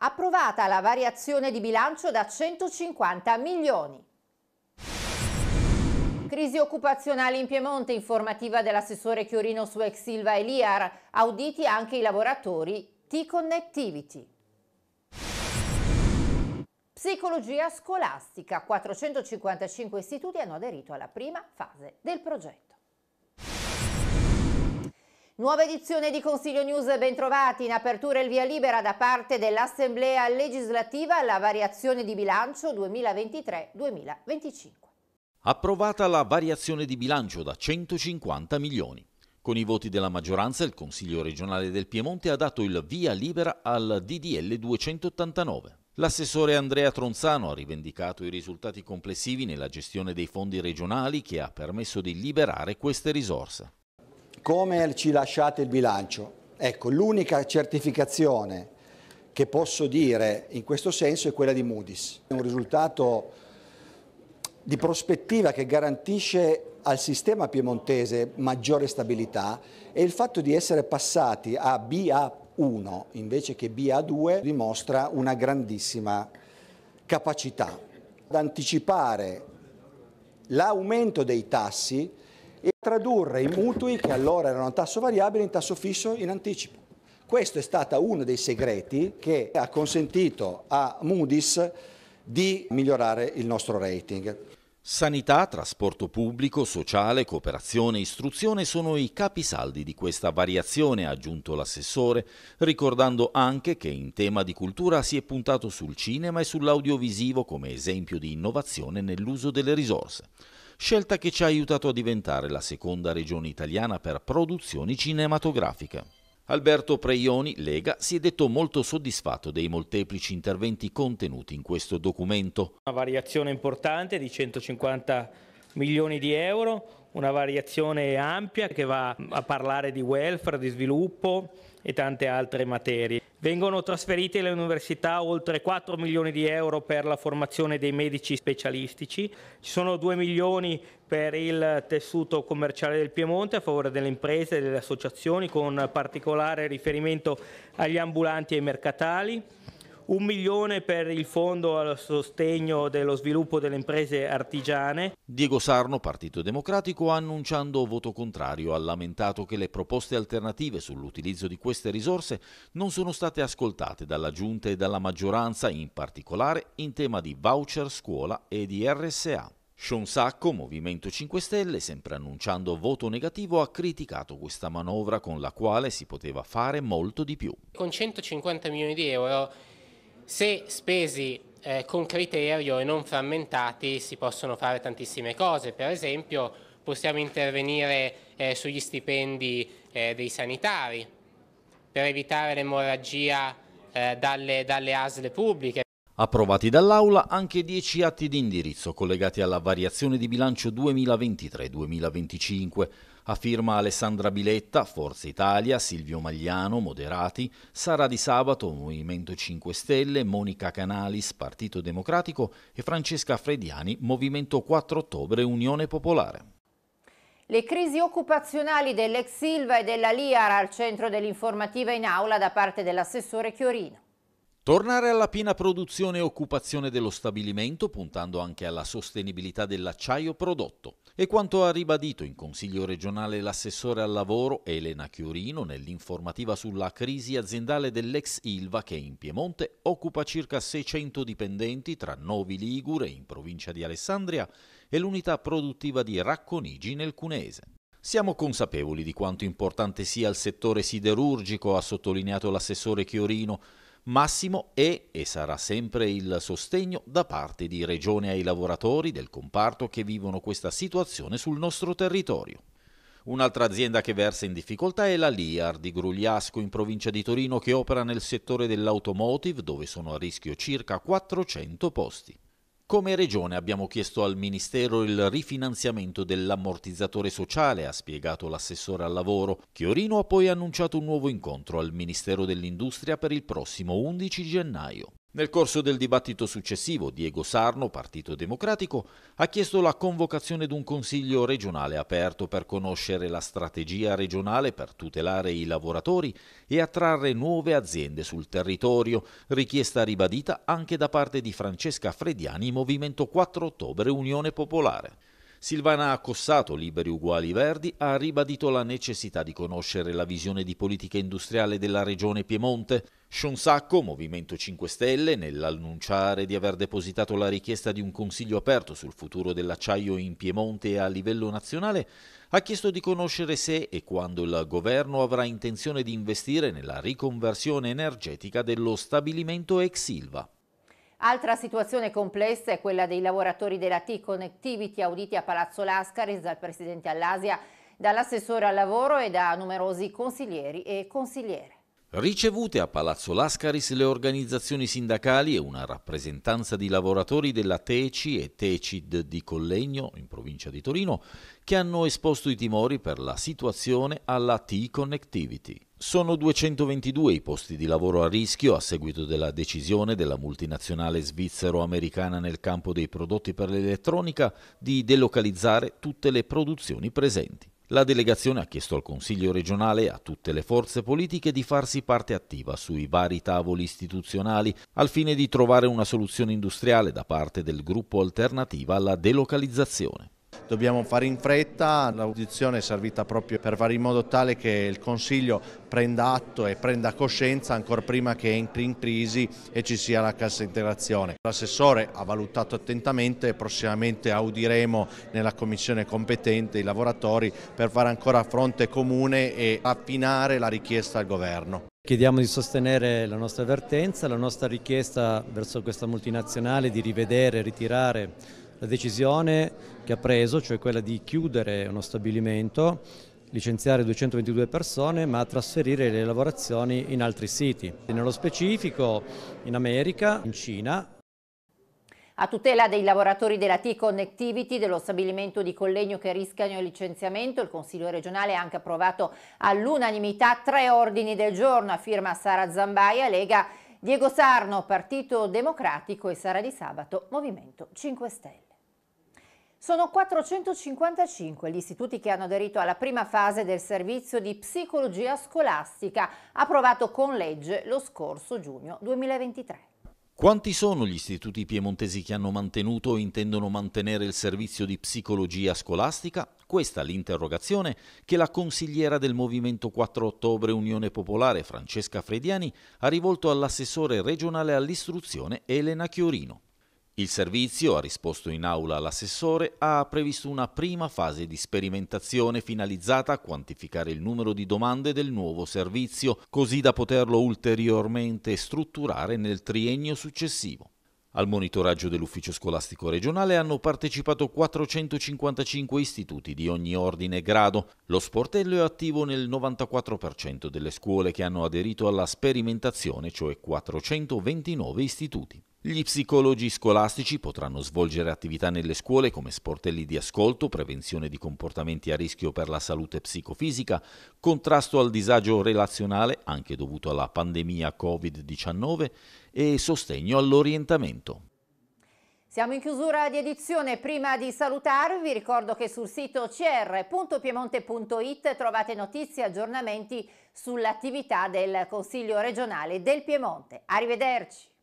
Approvata la variazione di bilancio da 150 milioni. Crisi occupazionale in Piemonte, informativa dell'assessore Chiorino su ex Silva e Liar, auditi anche i lavoratori T-Connectivity. Psicologia scolastica, 455 istituti hanno aderito alla prima fase del progetto. Nuova edizione di Consiglio News, bentrovati. In apertura il via libera da parte dell'Assemblea legislativa alla variazione di bilancio 2023-2025. Approvata la variazione di bilancio da 150 milioni. Con i voti della maggioranza il Consiglio regionale del Piemonte ha dato il via libera al DDL 289. L'assessore Andrea Tronzano ha rivendicato i risultati complessivi nella gestione dei fondi regionali che ha permesso di liberare queste risorse come ci lasciate il bilancio? Ecco, l'unica certificazione che posso dire in questo senso è quella di Moody's. È un risultato di prospettiva che garantisce al sistema piemontese maggiore stabilità e il fatto di essere passati a BA1 invece che BA2 dimostra una grandissima capacità ad anticipare l'aumento dei tassi tradurre i mutui che allora erano a tasso variabile in tasso fisso in anticipo. Questo è stato uno dei segreti che ha consentito a Moody's di migliorare il nostro rating. Sanità, trasporto pubblico, sociale, cooperazione e istruzione sono i capisaldi di questa variazione, ha aggiunto l'assessore, ricordando anche che in tema di cultura si è puntato sul cinema e sull'audiovisivo come esempio di innovazione nell'uso delle risorse. Scelta che ci ha aiutato a diventare la seconda regione italiana per produzioni cinematografiche. Alberto Preioni, Lega, si è detto molto soddisfatto dei molteplici interventi contenuti in questo documento. Una variazione importante di 150 milioni di euro, una variazione ampia che va a parlare di welfare, di sviluppo e tante altre materie. Vengono trasferiti alle università oltre 4 milioni di euro per la formazione dei medici specialistici, ci sono 2 milioni per il tessuto commerciale del Piemonte a favore delle imprese e delle associazioni con particolare riferimento agli ambulanti e ai mercatali un milione per il fondo al sostegno dello sviluppo delle imprese artigiane. Diego Sarno, Partito Democratico, annunciando voto contrario, ha lamentato che le proposte alternative sull'utilizzo di queste risorse non sono state ascoltate dalla Giunta e dalla maggioranza, in particolare in tema di voucher scuola e di RSA. Sean Sacco, Movimento 5 Stelle, sempre annunciando voto negativo, ha criticato questa manovra con la quale si poteva fare molto di più. Con 150 milioni di euro se spesi eh, con criterio e non frammentati si possono fare tantissime cose, per esempio possiamo intervenire eh, sugli stipendi eh, dei sanitari per evitare l'emorragia eh, dalle, dalle ASL pubbliche. Approvati dall'Aula anche 10 atti di indirizzo collegati alla variazione di bilancio 2023-2025, a firma Alessandra Biletta, Forza Italia, Silvio Magliano, Moderati, Sara Di Sabato, Movimento 5 Stelle, Monica Canalis, Partito Democratico e Francesca Frediani, Movimento 4 Ottobre, Unione Popolare. Le crisi occupazionali dell'ex Silva e della Liar al centro dell'informativa in aula da parte dell'assessore Chiorino. Tornare alla piena produzione e occupazione dello stabilimento, puntando anche alla sostenibilità dell'acciaio prodotto. E quanto ha ribadito in Consiglio regionale l'assessore al lavoro Elena Chiorino nell'informativa sulla crisi aziendale dell'ex Ilva che in Piemonte occupa circa 600 dipendenti tra Novi Ligure in provincia di Alessandria e l'unità produttiva di Racconigi nel Cunese. Siamo consapevoli di quanto importante sia il settore siderurgico, ha sottolineato l'assessore Chiorino, Massimo è e sarà sempre il sostegno da parte di Regione ai lavoratori del comparto che vivono questa situazione sul nostro territorio. Un'altra azienda che versa in difficoltà è la LIAR di Grugliasco in provincia di Torino che opera nel settore dell'automotive dove sono a rischio circa 400 posti. Come Regione abbiamo chiesto al Ministero il rifinanziamento dell'ammortizzatore sociale, ha spiegato l'assessore al lavoro. Chiorino ha poi annunciato un nuovo incontro al Ministero dell'Industria per il prossimo 11 gennaio. Nel corso del dibattito successivo, Diego Sarno, Partito Democratico, ha chiesto la convocazione di un consiglio regionale aperto per conoscere la strategia regionale per tutelare i lavoratori e attrarre nuove aziende sul territorio, richiesta ribadita anche da parte di Francesca Frediani, Movimento 4 Ottobre Unione Popolare. Silvana Accossato, Liberi Uguali Verdi, ha ribadito la necessità di conoscere la visione di politica industriale della regione Piemonte, Sean Sacco, Movimento 5 Stelle, nell'annunciare di aver depositato la richiesta di un consiglio aperto sul futuro dell'acciaio in Piemonte a livello nazionale, ha chiesto di conoscere se e quando il governo avrà intenzione di investire nella riconversione energetica dello stabilimento ex Silva. Altra situazione complessa è quella dei lavoratori della T-Connectivity auditi a Palazzo Lascaris dal presidente all'Asia, dall'assessore al lavoro e da numerosi consiglieri e consigliere. Ricevute a Palazzo Lascaris le organizzazioni sindacali e una rappresentanza di lavoratori della TECI e TECID di Collegno, in provincia di Torino, che hanno esposto i timori per la situazione alla T-Connectivity. Sono 222 i posti di lavoro a rischio a seguito della decisione della multinazionale svizzero-americana nel campo dei prodotti per l'elettronica di delocalizzare tutte le produzioni presenti. La delegazione ha chiesto al Consiglio regionale e a tutte le forze politiche di farsi parte attiva sui vari tavoli istituzionali al fine di trovare una soluzione industriale da parte del gruppo alternativa alla delocalizzazione dobbiamo fare in fretta, l'audizione è servita proprio per fare in modo tale che il Consiglio prenda atto e prenda coscienza ancora prima che entri in crisi e ci sia la cassa integrazione. L'assessore ha valutato attentamente e prossimamente audiremo nella commissione competente i lavoratori per fare ancora fronte comune e affinare la richiesta al governo. Chiediamo di sostenere la nostra avvertenza, la nostra richiesta verso questa multinazionale di rivedere, e ritirare la decisione che ha preso, cioè quella di chiudere uno stabilimento, licenziare 222 persone, ma trasferire le lavorazioni in altri siti, nello specifico in America, in Cina, a tutela dei lavoratori della T-Connectivity dello stabilimento di Collegno che rischiano il licenziamento, il Consiglio regionale ha anche approvato all'unanimità tre ordini del giorno a firma Sara Zambaia, Lega, Diego Sarno, Partito Democratico e Sara Di Sabato, Movimento 5 Stelle. Sono 455 gli istituti che hanno aderito alla prima fase del servizio di psicologia scolastica, approvato con legge lo scorso giugno 2023. Quanti sono gli istituti piemontesi che hanno mantenuto o intendono mantenere il servizio di psicologia scolastica? Questa è l'interrogazione che la consigliera del Movimento 4 Ottobre Unione Popolare Francesca Frediani ha rivolto all'assessore regionale all'istruzione Elena Chiorino. Il servizio, ha risposto in aula l'assessore, ha previsto una prima fase di sperimentazione finalizzata a quantificare il numero di domande del nuovo servizio, così da poterlo ulteriormente strutturare nel triennio successivo. Al monitoraggio dell'Ufficio Scolastico Regionale hanno partecipato 455 istituti di ogni ordine e grado. Lo sportello è attivo nel 94% delle scuole che hanno aderito alla sperimentazione, cioè 429 istituti. Gli psicologi scolastici potranno svolgere attività nelle scuole come sportelli di ascolto, prevenzione di comportamenti a rischio per la salute psicofisica, contrasto al disagio relazionale anche dovuto alla pandemia Covid-19 e sostegno all'orientamento. Siamo in chiusura di edizione, prima di salutarvi ricordo che sul sito cr.piemonte.it trovate notizie e aggiornamenti sull'attività del Consiglio regionale del Piemonte. Arrivederci!